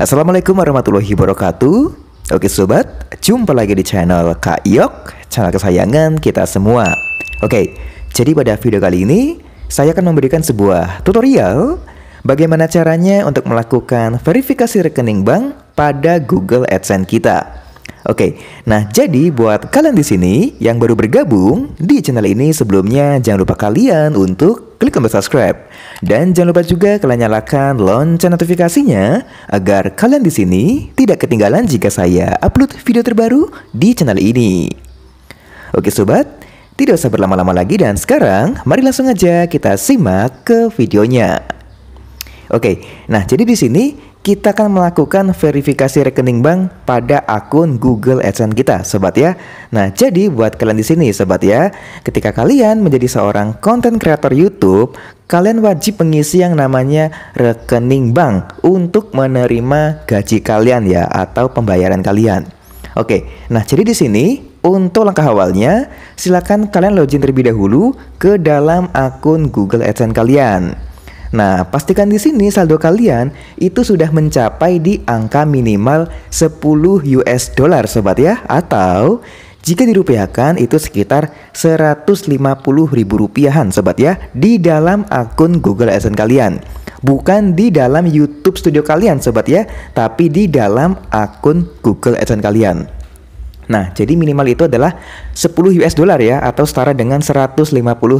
Assalamualaikum warahmatullahi wabarakatuh. Oke sobat, jumpa lagi di channel Kak Yok, channel kesayangan kita semua. Oke, jadi pada video kali ini saya akan memberikan sebuah tutorial bagaimana caranya untuk melakukan verifikasi rekening bank pada Google AdSense kita. Oke, nah jadi buat kalian di sini yang baru bergabung di channel ini sebelumnya jangan lupa kalian untuk klik tombol subscribe. Dan jangan lupa juga kalian nyalakan lonceng notifikasinya agar kalian di sini tidak ketinggalan jika saya upload video terbaru di channel ini. Oke sobat, tidak usah berlama-lama lagi dan sekarang mari langsung aja kita simak ke videonya. Oke, nah jadi di sini kita akan melakukan verifikasi rekening bank pada akun Google AdSense kita, sobat ya. Nah, jadi buat kalian di sini, sobat ya, ketika kalian menjadi seorang content creator YouTube, kalian wajib mengisi yang namanya rekening bank untuk menerima gaji kalian ya atau pembayaran kalian. Oke, nah jadi di sini untuk langkah awalnya, silakan kalian login terlebih dahulu ke dalam akun Google AdSense kalian. Nah, pastikan di sini saldo kalian itu sudah mencapai di angka minimal 10 US dollar sobat ya atau jika dirupiahkan itu sekitar 150 ribu rupiahan sobat ya di dalam akun Google AdSense kalian. Bukan di dalam YouTube Studio kalian sobat ya, tapi di dalam akun Google AdSense kalian. Nah, jadi minimal itu adalah 10 US dollar ya atau setara dengan 150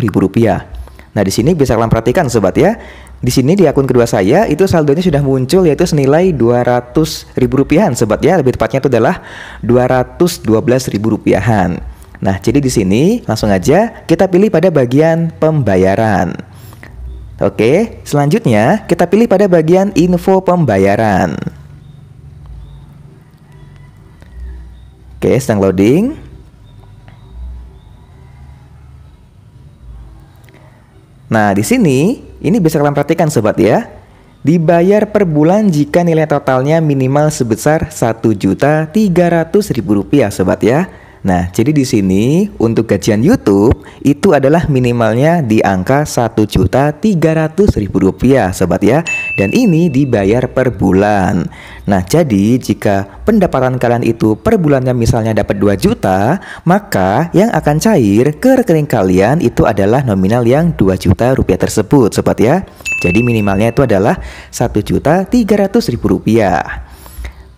ribu rupiah. Nah, di sini bisa kalian perhatikan sobat ya. Di sini di akun kedua saya itu saldonya sudah muncul yaitu senilai Rp200.000 rupiahan sobat ya. Lebih tepatnya itu adalah Rp212.000 rupiahan. Nah, jadi di sini langsung aja kita pilih pada bagian pembayaran. Oke, selanjutnya kita pilih pada bagian info pembayaran. Oke, sedang loading. Nah, di sini ini bisa kalian perhatikan sobat ya. Dibayar per bulan jika nilai totalnya minimal sebesar rp rupiah sobat ya. Nah, jadi di sini untuk gajian YouTube itu adalah minimalnya di angka juta satu tiga ratus ribu rupiah sobat ya. Dan ini dibayar per bulan. Nah, jadi jika pendapatan kalian itu per bulannya misalnya dapat 2 juta, maka yang akan cair ke rekening kalian itu adalah nominal yang dua juta rupiah tersebut sobat ya. Jadi minimalnya itu adalah juta satu tiga ratus ribu rupiah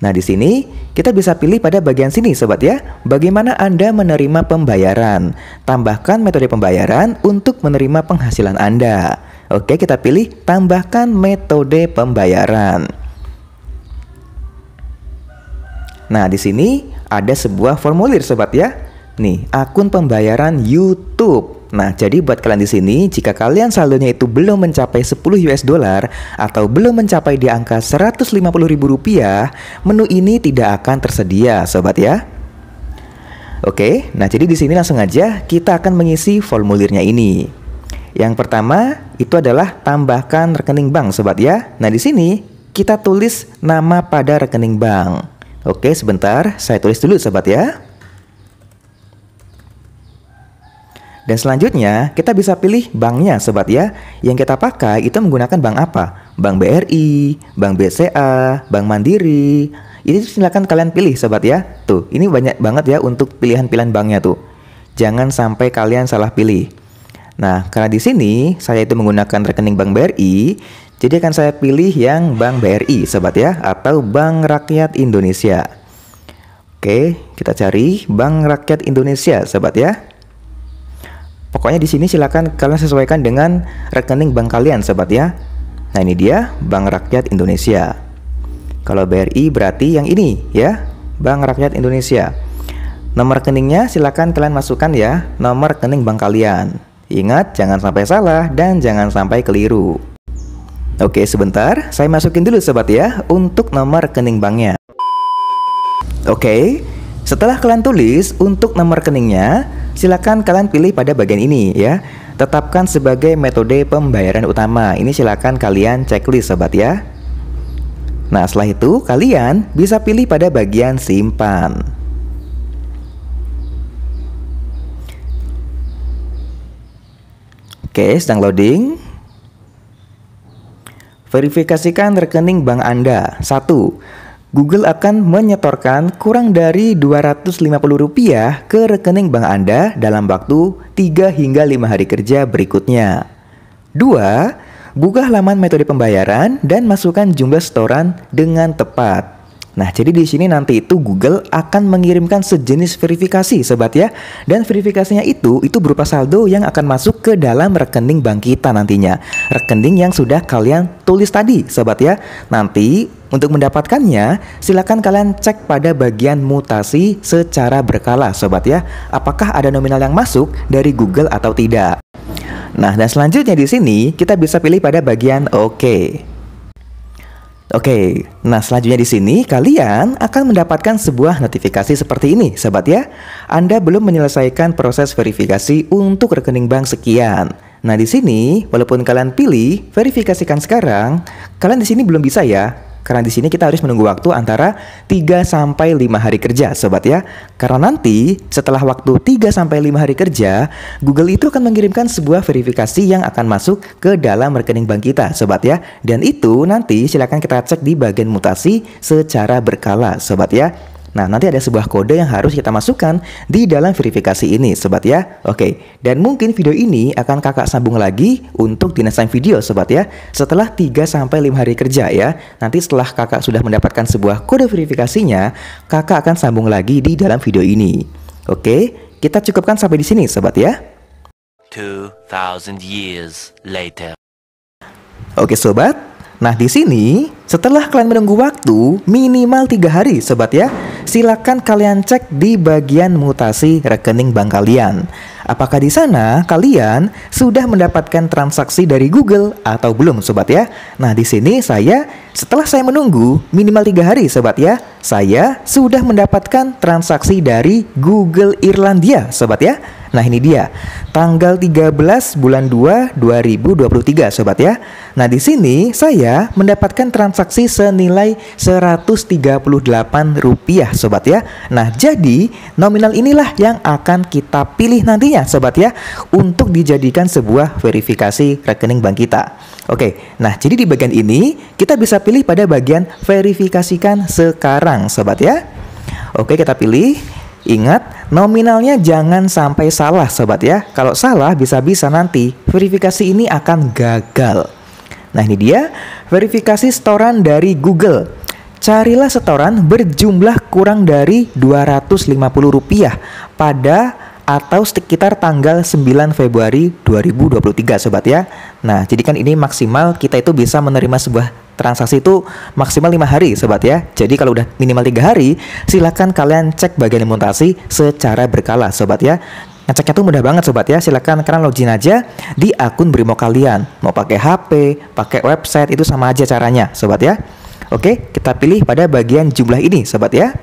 Nah, di sini kita bisa pilih pada bagian sini sobat ya, bagaimana Anda menerima pembayaran. Tambahkan metode pembayaran untuk menerima penghasilan Anda. Oke, kita pilih tambahkan metode pembayaran. Nah, di sini ada sebuah formulir sobat ya. Nih, akun pembayaran YouTube. Nah, jadi buat kalian di sini, jika kalian saldonya itu belum mencapai 10 US dollar atau belum mencapai di angka 150 ribu rupiah, menu ini tidak akan tersedia, sobat ya. Oke, nah jadi di sini langsung aja kita akan mengisi formulirnya ini. Yang pertama itu adalah tambahkan rekening bank, sobat ya. Nah di sini kita tulis nama pada rekening bank. Oke, sebentar, saya tulis dulu, sobat ya. Dan selanjutnya, kita bisa pilih banknya sobat ya. Yang kita pakai itu menggunakan bank apa? Bank BRI, bank BCA, bank Mandiri. Itu silakan kalian pilih sobat ya. Tuh, ini banyak banget ya untuk pilihan-pilihan banknya tuh. Jangan sampai kalian salah pilih. Nah, karena di sini saya itu menggunakan rekening Bank BRI, jadi akan saya pilih yang Bank BRI sobat ya atau Bank Rakyat Indonesia. Oke, kita cari Bank Rakyat Indonesia sobat ya. Pokoknya di sini silakan kalian sesuaikan dengan rekening bank kalian sobat ya. Nah ini dia Bank Rakyat Indonesia. Kalau BRI berarti yang ini ya, Bank Rakyat Indonesia. Nomor rekeningnya silakan kalian masukkan ya, nomor rekening bank kalian. Ingat jangan sampai salah dan jangan sampai keliru. Oke sebentar, saya masukin dulu sobat ya untuk nomor rekening banknya. Oke, setelah kalian tulis untuk nomor rekeningnya, Silakan kalian pilih pada bagian ini ya. Tetapkan sebagai metode pembayaran utama. Ini silakan kalian checklist sobat ya. Nah, setelah itu kalian bisa pilih pada bagian simpan. Oke, sedang loading. Verifikasikan rekening bank Anda. satu. Google akan menyetorkan kurang dari Rp250 ke rekening bank Anda dalam waktu 3 hingga 5 hari kerja berikutnya. 2. Buka laman metode pembayaran dan masukkan jumlah setoran dengan tepat. Nah, jadi di sini nanti itu Google akan mengirimkan sejenis verifikasi, sobat ya. Dan verifikasinya itu itu berupa saldo yang akan masuk ke dalam rekening bank kita nantinya. Rekening yang sudah kalian tulis tadi, sobat ya. Nanti untuk mendapatkannya, silakan kalian cek pada bagian mutasi secara berkala, sobat ya. Apakah ada nominal yang masuk dari Google atau tidak? Nah, dan selanjutnya di sini kita bisa pilih pada bagian oke. OK. Oke, nah selanjutnya di sini kalian akan mendapatkan sebuah notifikasi seperti ini, sobat ya. Anda belum menyelesaikan proses verifikasi untuk rekening bank sekian. Nah di sini, walaupun kalian pilih verifikasikan sekarang, kalian di sini belum bisa ya. Karena di sini kita harus menunggu waktu antara 3 sampai 5 hari kerja, sobat ya. Karena nanti setelah waktu 3 sampai 5 hari kerja, Google itu akan mengirimkan sebuah verifikasi yang akan masuk ke dalam rekening bank kita, sobat ya. Dan itu nanti silakan kita cek di bagian mutasi secara berkala, sobat ya. Nah, nanti ada sebuah kode yang harus kita masukkan di dalam verifikasi ini, sobat ya. Oke, dan mungkin video ini akan kakak sambung lagi untuk time video, sobat ya. Setelah 3-5 hari kerja ya, nanti setelah kakak sudah mendapatkan sebuah kode verifikasinya, kakak akan sambung lagi di dalam video ini. Oke, kita cukupkan sampai di sini, sobat ya. 2000 years later. Oke sobat, nah di sini setelah kalian menunggu waktu minimal tiga hari sobat ya, silakan kalian cek di bagian mutasi rekening bank kalian. Apakah di sana kalian sudah mendapatkan transaksi dari Google atau belum sobat ya? Nah di sini saya setelah saya menunggu minimal tiga hari sobat ya, saya sudah mendapatkan transaksi dari Google Irlandia sobat ya. Nah ini dia tanggal 13 bulan 2 2023 sobat ya. Nah di sini saya mendapatkan transaksi senilai 138 rupiah sobat ya. Nah jadi nominal inilah yang akan kita pilih nantinya ya sobat ya untuk dijadikan sebuah verifikasi rekening bank kita. Oke, nah jadi di bagian ini kita bisa pilih pada bagian verifikasikan sekarang sobat ya. Oke, kita pilih Ingat, nominalnya jangan sampai salah sobat ya. Kalau salah bisa-bisa nanti verifikasi ini akan gagal. Nah ini dia, verifikasi setoran dari Google. Carilah setoran berjumlah kurang dari Rp250 pada atau sekitar tanggal 9 Februari 2023 sobat ya. Nah, jadi kan ini maksimal kita itu bisa menerima sebuah transaksi itu maksimal lima hari sobat ya. Jadi kalau udah minimal tiga hari, silahkan kalian cek bagian imutasi secara berkala sobat ya. Ngeceknya tuh mudah banget sobat ya, silahkan kalian login aja di akun Brimo kalian. Mau pakai HP, pakai website, itu sama aja caranya sobat ya. Oke, kita pilih pada bagian jumlah ini sobat ya.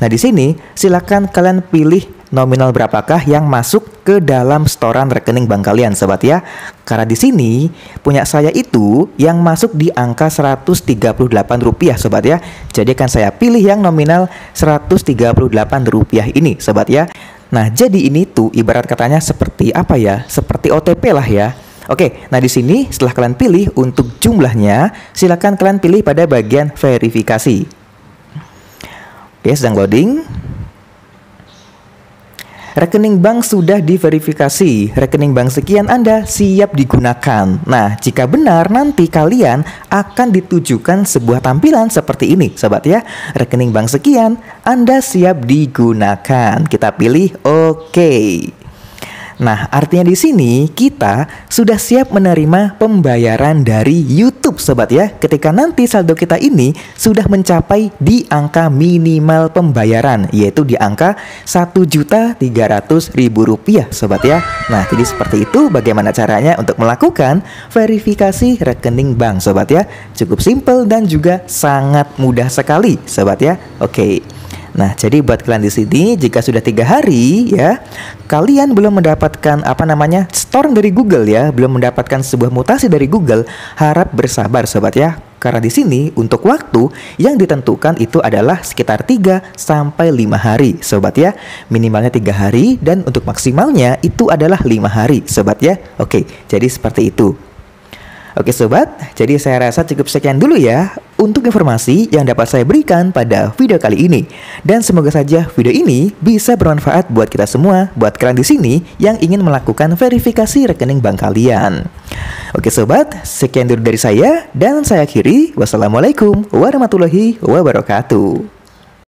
Nah di sini silakan kalian pilih nominal berapakah yang masuk ke dalam setoran rekening bank kalian sobat ya. Karena di sini punya saya itu yang masuk di angka Rp138 sobat ya. Jadi akan saya pilih yang nominal Rp138 ini sobat ya. Nah, jadi ini tuh ibarat katanya seperti apa ya? Seperti OTP lah ya. Oke, nah di sini setelah kalian pilih untuk jumlahnya, silakan kalian pilih pada bagian verifikasi. Oke, sedang loading. Rekening bank sudah diverifikasi. Rekening bank sekian Anda siap digunakan. Nah, jika benar nanti kalian akan ditujukan sebuah tampilan seperti ini, sobat ya. Rekening bank sekian Anda siap digunakan. Kita pilih oke. OK. Nah, artinya di sini kita sudah siap menerima pembayaran dari YouTube sobat ya. Ketika nanti saldo kita ini sudah mencapai di angka minimal pembayaran yaitu di angka Rp1.300.000 sobat ya. Nah, jadi seperti itu bagaimana caranya untuk melakukan verifikasi rekening bank sobat ya. Cukup simple dan juga sangat mudah sekali sobat ya. Oke. Okay. Nah, jadi buat kalian di sini, jika sudah tiga hari ya, kalian belum mendapatkan apa namanya storm dari Google ya, belum mendapatkan sebuah mutasi dari Google, harap bersabar sobat ya. Karena di sini untuk waktu yang ditentukan itu adalah sekitar 3 sampai 5 hari sobat ya. Minimalnya tiga hari dan untuk maksimalnya itu adalah lima hari sobat ya. Oke, jadi seperti itu. Oke sobat, jadi saya rasa cukup sekian dulu ya untuk informasi yang dapat saya berikan pada video kali ini. Dan semoga saja video ini bisa bermanfaat buat kita semua, buat kalian di sini yang ingin melakukan verifikasi rekening bank kalian. Oke sobat, sekian dulu dari saya dan saya akhiri. Wassalamualaikum warahmatullahi wabarakatuh.